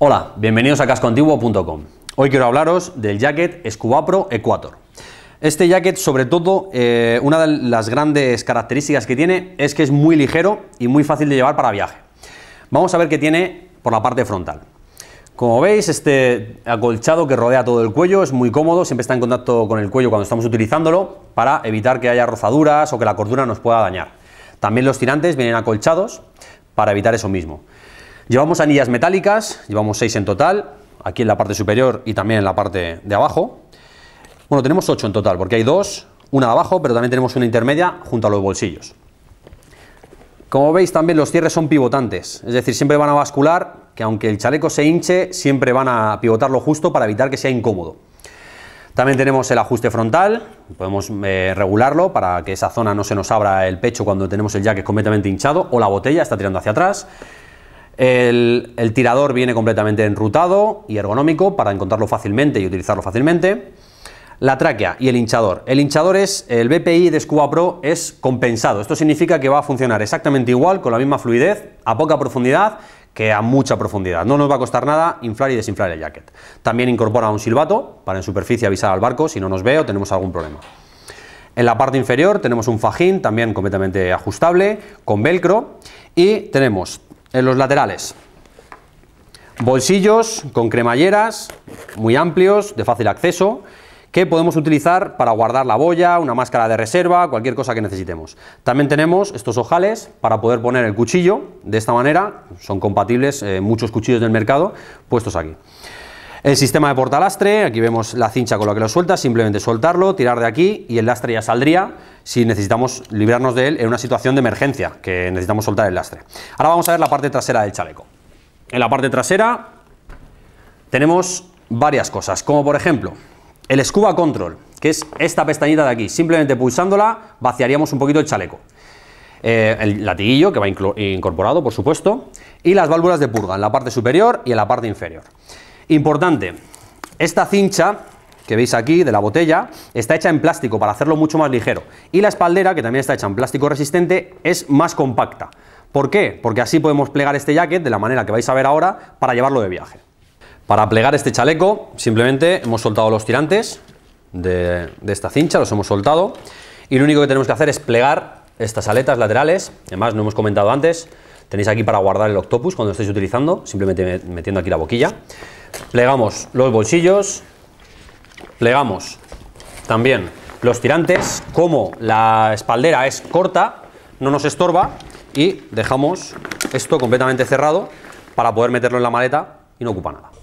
Hola, bienvenidos a cascoantiguo.com. Hoy quiero hablaros del jacket Pro Equator. Este jacket, sobre todo, eh, una de las grandes características que tiene es que es muy ligero y muy fácil de llevar para viaje. Vamos a ver qué tiene por la parte frontal. Como veis, este acolchado que rodea todo el cuello es muy cómodo, siempre está en contacto con el cuello cuando estamos utilizándolo para evitar que haya rozaduras o que la cordura nos pueda dañar. También los tirantes vienen acolchados para evitar eso mismo. Llevamos anillas metálicas, llevamos 6 en total, aquí en la parte superior y también en la parte de abajo. Bueno, tenemos 8 en total, porque hay dos, una de abajo, pero también tenemos una intermedia junto a los bolsillos. Como veis también los cierres son pivotantes, es decir, siempre van a bascular, que aunque el chaleco se hinche, siempre van a pivotarlo justo para evitar que sea incómodo. También tenemos el ajuste frontal, podemos eh, regularlo para que esa zona no se nos abra el pecho cuando tenemos el jacket completamente hinchado o la botella está tirando hacia atrás. El, tirador viene completamente enrutado y ergonómico para encontrarlo fácilmente y utilizarlo fácilmente. La tráquea y el hinchador. El hinchador es, el BPI de Scuba Pro es compensado. Esto significa que va a funcionar exactamente igual, con la misma fluidez, a poca profundidad que a mucha profundidad. No nos va a costar nada inflar y desinflar el jacket. También incorpora un silbato para en superficie avisar al barco si no nos ve o tenemos algún problema. En la parte inferior tenemos un fajín también completamente ajustable con velcro y tenemos en los laterales. Bolsillos con cremalleras, muy amplios, de fácil acceso, que podemos utilizar para guardar la boya, una máscara de reserva, cualquier cosa que necesitemos. También tenemos estos ojales para poder poner el cuchillo, de esta manera son compatibles eh, muchos cuchillos del mercado puestos aquí. El sistema de portalastre, aquí vemos la cincha con la que lo suelta, simplemente soltarlo, tirar de aquí y el lastre ya saldría si necesitamos librarnos de él en una situación de emergencia, que necesitamos soltar el lastre. Ahora vamos a ver la parte trasera del chaleco. En la parte trasera tenemos varias cosas, como por ejemplo el Scuba Control, que es esta pestañita de aquí. Simplemente pulsándola vaciaríamos un poquito el chaleco. Eh, el latiguillo que va incorporado, por supuesto, y las válvulas de purga en la parte superior y en la parte inferior. Importante, esta cincha que veis aquí de la botella está hecha en plástico para hacerlo mucho más ligero. Y la espaldera, que también está hecha en plástico resistente, es más compacta. ¿Por qué? Porque así podemos plegar este jacket de la manera que vais a ver ahora para llevarlo de viaje. Para plegar este chaleco simplemente hemos soltado los tirantes de, esta cincha, los hemos soltado y lo único que tenemos que hacer es plegar estas aletas laterales, además no hemos comentado antes, tenéis aquí para guardar el octopus cuando lo estéis utilizando, simplemente metiendo aquí la boquilla. Plegamos los bolsillos, plegamos también los tirantes, como la espaldera es corta, no nos estorba y dejamos esto completamente cerrado para poder meterlo en la maleta y no ocupa nada.